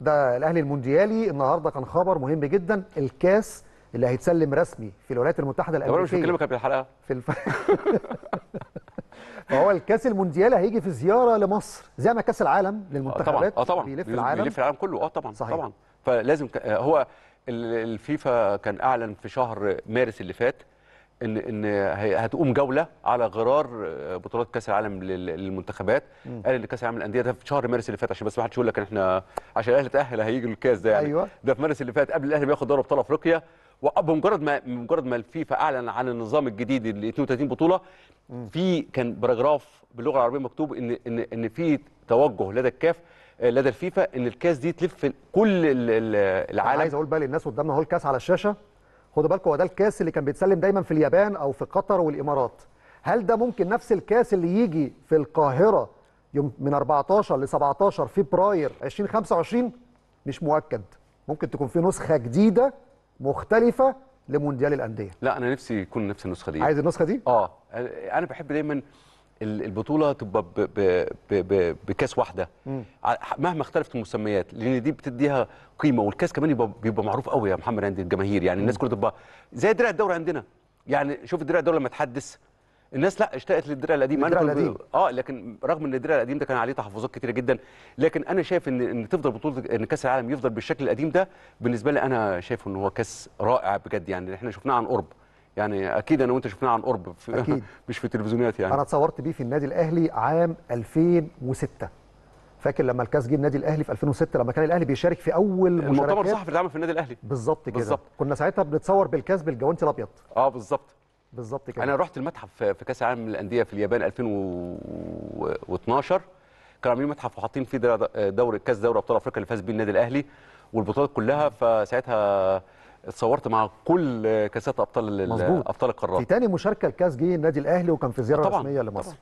ده الاهلي المونديالي النهارده كان خبر مهم جدا الكاس اللي هيتسلم رسمي في الولايات المتحده الامريكيه مش بكلمك قبل الحلقه في الف... فهو الكاس المونديالي هيجي في زياره لمصر زي ما كاس العالم آه، للمنتخبات آه طبعا آه طبعا بيلف العالم بيلف العالم كله اه طبعا صحيح. طبعا فلازم آه، هو الفيفا كان اعلن في شهر مارس اللي فات ان ان هتقوم جوله على غرار آه، بطولات كاس العالم للمنتخبات قال ان كاس العالم للانديه ده في شهر مارس اللي فات عشان بس ما حدش يقول لك ان احنا عشان الاهلي تاهل هيجي الكاس ده يعني أيوة. ده في مارس اللي فات قبل الاهلي بياخد دوري ابطال افريقيا وبمجرد ما بمجرد ما الفيفا اعلن عن النظام الجديد ل 32 بطوله في كان باراجراف باللغه العربيه مكتوب ان ان ان في توجه لدى الكاف آه، لدى الفيفا ان الكاس دي تلف كل العالم عايز اقول بقى للناس قدامنا اهو الكاس على الشاشه خدوا بالكم هو ده الكاس اللي كان بيتسلم دايما في اليابان او في قطر والامارات هل ده ممكن نفس الكاس اللي يجي في القاهره يوم من 14 ل 17 فبراير 2025 مش مؤكد ممكن تكون في نسخه جديده مختلفه لمونديال الانديه لا انا نفسي يكون نفس النسخه دي عايز النسخه دي اه انا بحب دايما البطوله تبقى بكاس واحده مهما اختلفت المسميات لان دي بتديها قيمه والكاس كمان يبقى بيبقى معروف قوي يا محمد عند الجماهير يعني الناس كلها تبقى زي درع الدوري عندنا يعني شوف درع الدوري لما تحدث الناس لا اشتقت للدرع القديم الدرع القديم اه لكن رغم ان الدرع القديم ده كان عليه تحفظات كتيره جدا لكن انا شايف ان ان تفضل بطوله ان كاس العالم يفضل بالشكل القديم ده بالنسبه لي انا شايف ان هو كاس رائع بجد يعني احنا شفناه عن قرب يعني اكيد انا وانت شفناه عن قرب في أكيد. مش في التلفزيونات يعني انا اتصورت بيه في النادي الاهلي عام 2006 فاكر لما الكاس جه النادي الاهلي في 2006 لما كان الاهلي بيشارك في اول المؤتمر الصحفي اللي عمل في النادي الاهلي بالظبط كده كنا ساعتها بنتصور بالكاس بالجوانتي الابيض اه بالظبط بالظبط كده انا رحت المتحف في كاس العالم للانديه في اليابان 2012 كانوا عاملين متحف وحاطين فيه دوري كاس دوري ابطال افريقيا اللي فاز بيه النادي الاهلي والبطولات كلها فساعتها اتصورت مع كل كاسات ابطال ابطال القارات في تاني مشاركه لكاس جه النادي الاهلي وكان في زياره طبعًا رسميه لمصر طبعًا.